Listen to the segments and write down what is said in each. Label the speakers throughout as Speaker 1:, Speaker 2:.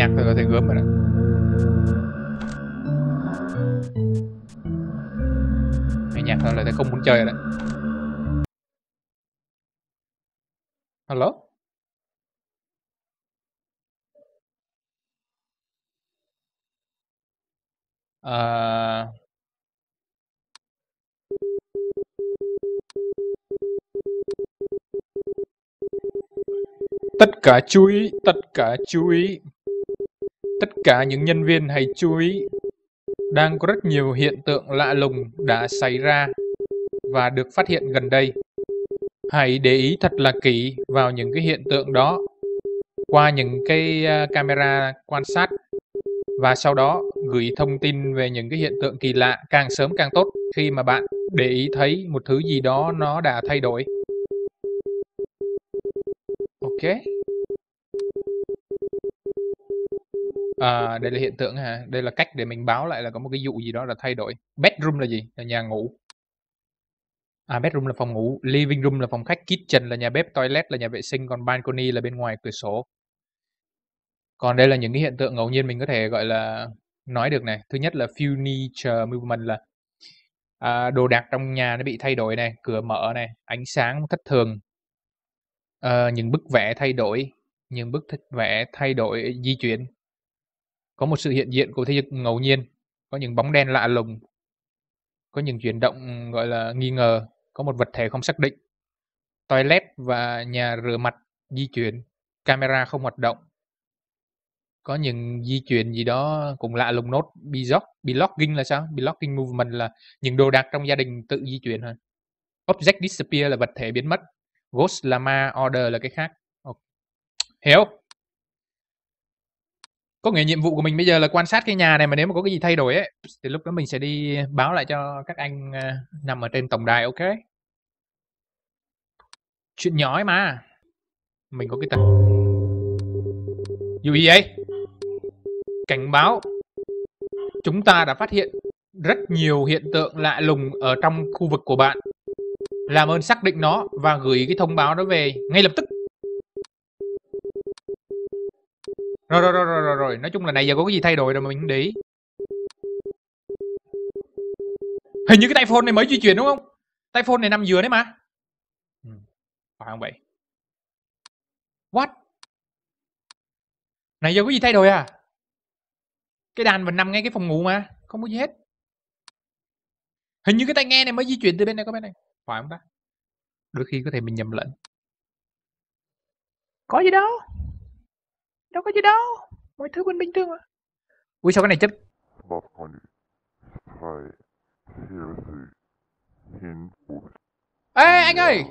Speaker 1: nhạc rồi có thể gớm rồi đó nghe nhạc thôi là thấy không muốn chơi rồi đấy hello à... tất cả chú ý tất cả chú ý Tất cả những nhân viên hãy chú ý, đang có rất nhiều hiện tượng lạ lùng đã xảy ra và được phát hiện gần đây. Hãy để ý thật là kỹ vào những cái hiện tượng đó qua những cái à, camera quan sát và sau đó gửi thông tin về những cái hiện tượng kỳ lạ càng sớm càng tốt khi mà bạn để ý thấy một thứ gì đó nó đã thay đổi. Ok. À, đây là hiện tượng hả? Đây là cách để mình báo lại là có một cái dụ gì đó là thay đổi. Bedroom là gì? Là nhà ngủ. À, bedroom là phòng ngủ, living room là phòng khách, kitchen là nhà bếp, toilet là nhà vệ sinh, còn balcony là bên ngoài cửa sổ. Còn đây là những cái hiện tượng ngẫu nhiên mình có thể gọi là nói được này. Thứ nhất là furniture movement là à, đồ đạc trong nhà nó bị thay đổi này, cửa mở này, ánh sáng thất thường, à, những bức vẽ thay đổi, những bức thích vẽ thay đổi di chuyển có một sự hiện diện của thế lực ngẫu nhiên có những bóng đen lạ lùng có những chuyển động gọi là nghi ngờ có một vật thể không xác định toilet và nhà rửa mặt di chuyển camera không hoạt động có những di chuyển gì đó cũng lạ lùng nốt block blocking là sao blocking movement là những đồ đạc trong gia đình tự di chuyển hơn object disappear là vật thể biến mất ghost là ma order là cái khác hiểu có nghĩa nhiệm vụ của mình bây giờ là quan sát cái nhà này mà nếu mà có cái gì thay đổi ấy thì lúc đó mình sẽ đi báo lại cho các anh ờ, nằm ở trên tổng đài ok chuyện nhỏ ấy mà mình có cái tật dù gì vậy cảnh báo chúng ta đã phát hiện rất nhiều hiện tượng lạ lùng ở trong khu vực của bạn làm ơn xác định nó và gửi cái thông báo đó về ngay lập tức Rồi, rồi, rồi, rồi, rồi, rồi. Nói chung là này giờ có cái gì thay đổi rồi mà mình để ý. Hình như cái tay phone này mới di chuyển đúng không? Tay phone này nằm dừa đấy mà. Ừ. Phải không vậy? What? Này giờ có gì thay đổi à? Cái đàn mình nằm ngay cái phòng ngủ mà. Không có gì hết. Hình như cái tay nghe này mới di chuyển từ bên này qua bên này. Phải không ta? Đôi khi có thể mình nhầm lẫn. Có gì đâu. Đâu có gì đâu Mọi thứ bình bình thường mà Ui sao cái này chết. Ê anh ơi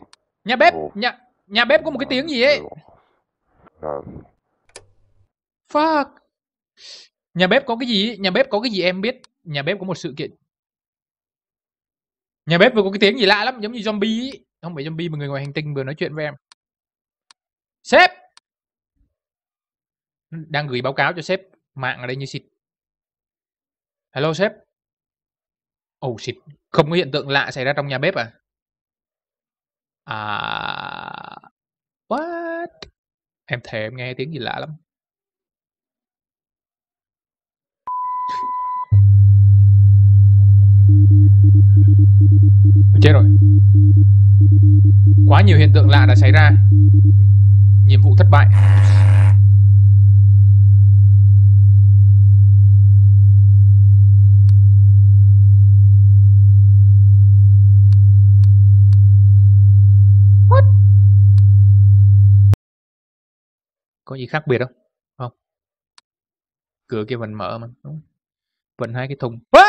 Speaker 1: Nhà bếp Nhà nhà bếp có một cái tiếng gì ấy Fuck Nhà bếp có cái gì Nhà bếp có cái gì em biết Nhà bếp có một sự kiện Nhà bếp vừa có cái tiếng gì lạ lắm Giống như zombie ấy. Không phải zombie mà người ngoài hành tinh vừa nói chuyện với em Sếp đang gửi báo cáo cho sếp mạng ở đây như xịt hello sếp ồ oh, xịt không có hiện tượng lạ xảy ra trong nhà bếp à à what em thề em nghe tiếng gì lạ lắm chết rồi quá nhiều hiện tượng lạ đã xảy ra nhiệm vụ thất bại có gì khác biệt không không cửa kia mình mở mà đúng vẫn hai cái thùng ê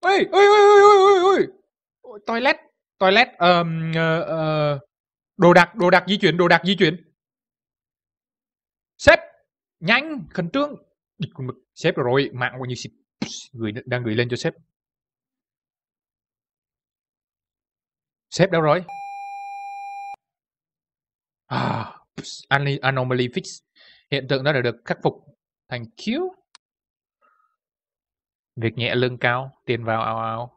Speaker 1: ê ê ê ê ê ê toilet toilet um, uh, uh, đồ đạc đồ đạc di chuyển đồ đạc di chuyển sếp nhanh khẩn trương sếp rồi mạng bao nhiêu xịt gửi đang gửi lên cho sếp sếp đâu rồi à anomaly fix hiện tượng đó đã được khắc phục Thank you việc nhẹ lương cao tiền vào ào ào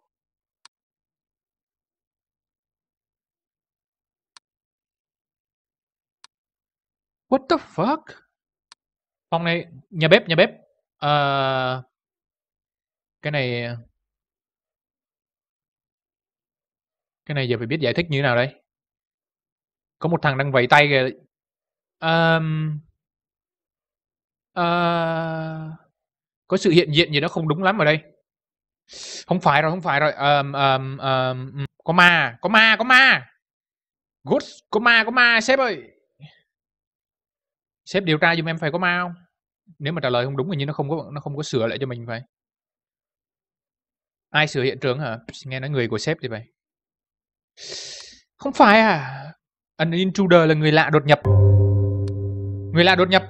Speaker 1: What the fuck? Phòng này nhà bếp nhà bếp. uh, cái này cái này giờ phải biết giải thích như thế nào đây. Có một thằng đang vẫy tay kìa Ờm, ờ, có sự hiện diện gì đó không đúng lắm ở đây. không phải rồi, không phải rồi. Ờm, ờm, ờm, có ma có ma, có ma! Ghost, có ma, có ma sếp ơi! Sếp điều tra giùm em phải có ma không Nếu mà trả lời không đúng thì như nó không có nó không có sửa lại cho mình phải. Ai sửa hiện trường hả? Nghe nói người của sếp thì vậy. Không phải à? An intruder là người lạ đột nhập. Người lạ đột nhập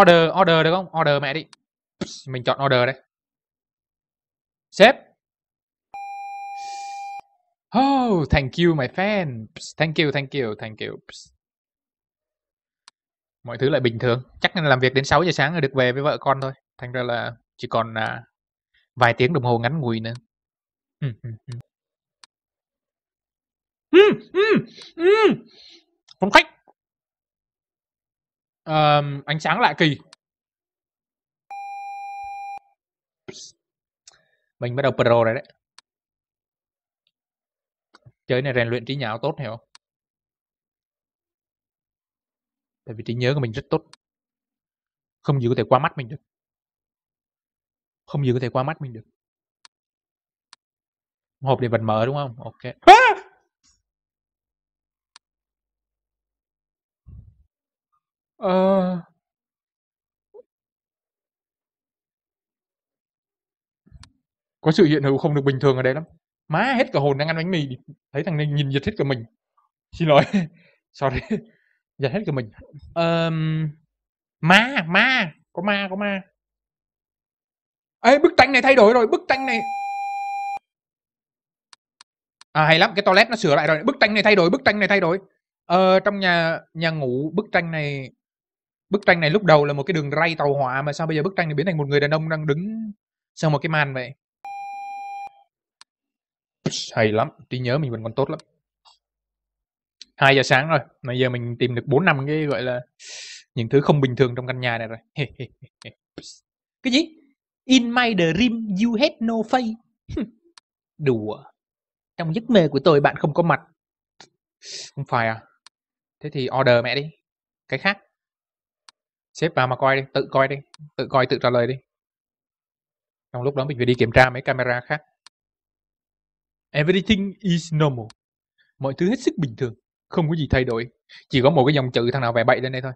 Speaker 1: Order, order được không? Order mẹ đi Mình chọn order đây Sếp Oh, thank you my friend Thank you, thank you, thank you Mọi thứ lại bình thường Chắc là làm việc đến 6 giờ sáng rồi được về với vợ con thôi Thành ra là chỉ còn à, vài tiếng đồng hồ ngắn ngủi nữa ừ, ừ, ừ. ừ, ừ, ừ phong cách um, ánh sáng lạ kỳ mình bắt đầu pro rồi đấy chơi này rèn luyện trí nhớ tốt hiểu không tại vì trí nhớ của mình rất tốt không gì có thể qua mắt mình được không gì có thể qua mắt mình được hộp để vật mở đúng không ok Ờ. Có sự hiện hữu không được bình thường ở đây lắm. Má hết cả hồn đang ăn bánh mì thấy thằng này nhìn giật hết cả mình. Xin lỗi, sorry, giật hết cả mình. Ờm, ma, ma, có ma, có ma. Ê, bức tranh này thay đổi rồi, bức tranh này À, hay lắm, cái toilet nó sửa lại rồi, bức tranh này thay đổi, bức tranh này thay đổi. Ờ, trong nhà nhà ngủ bức tranh này bức tranh này lúc đầu là một cái đường ray tàu hỏa mà sao bây giờ bức tranh này biến thành một người đàn ông đang đứng sau một cái màn vậy hay lắm trí nhớ mình vẫn còn tốt lắm 2 giờ sáng rồi bây giờ mình tìm được bốn năm cái gọi là những thứ không bình thường trong căn nhà này rồi cái gì in my dream you had no face đùa trong giấc mơ của tôi bạn không có mặt không phải à thế thì order mẹ đi cái khác xếp vào mà coi đi tự coi đi tự coi tự trả lời đi trong lúc đó mình phải đi kiểm tra mấy camera khác everything is normal mọi thứ hết sức bình thường không có gì thay đổi chỉ có một cái dòng chữ thằng nào vẽ bậy lên đây thôi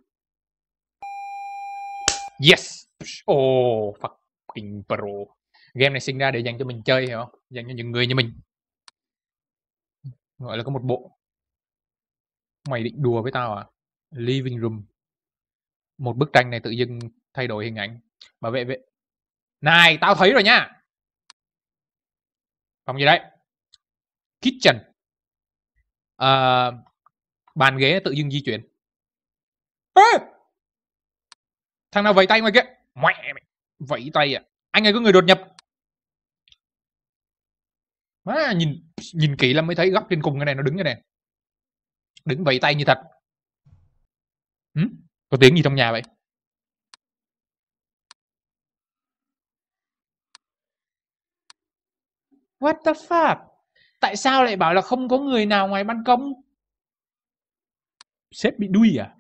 Speaker 1: yes oh fucking pro game này sinh ra để dành cho mình chơi hiểu không dành cho những người như mình gọi là có một bộ mày định đùa với tao à living room một bức tranh này tự dưng thay đổi hình ảnh bảo vệ vệ này tao thấy rồi nha phòng gì đấy kitchen à, bàn ghế tự dưng di chuyển Ê! thằng nào vẫy tay ngoài kia mẹ mày vẫy tay à anh ấy có người đột nhập má nhìn nhìn kỹ lắm mới thấy góc trên cùng cái này nó đứng cái này đứng vẫy tay như thật ừ? Có tiếng gì trong nhà vậy? What the fuck? Tại sao lại bảo là không có người nào ngoài ban công? Sếp bị đuôi à?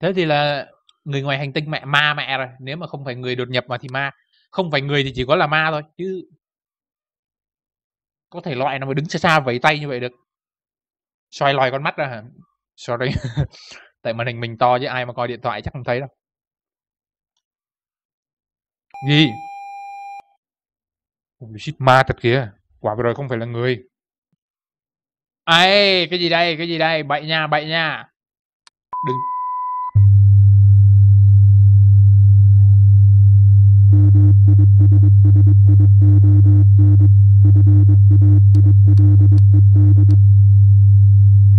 Speaker 1: Thế thì là người ngoài hành tinh mẹ ma mẹ rồi. Nếu mà không phải người đột nhập mà thì ma. Không phải người thì chỉ có là ma thôi. Chứ có thể loại nào mà đứng xa xa vẫy tay như vậy được. Xoay lòi con mắt ra hả? Sorry. tại màn hình mình to chứ ai mà coi điện thoại chắc không thấy đâu gì Ôi, shit ma thật kìa quả vừa rồi không phải là người ai cái gì đây cái gì đây bậy nha bậy nha đừng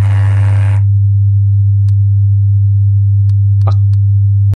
Speaker 1: Yeah.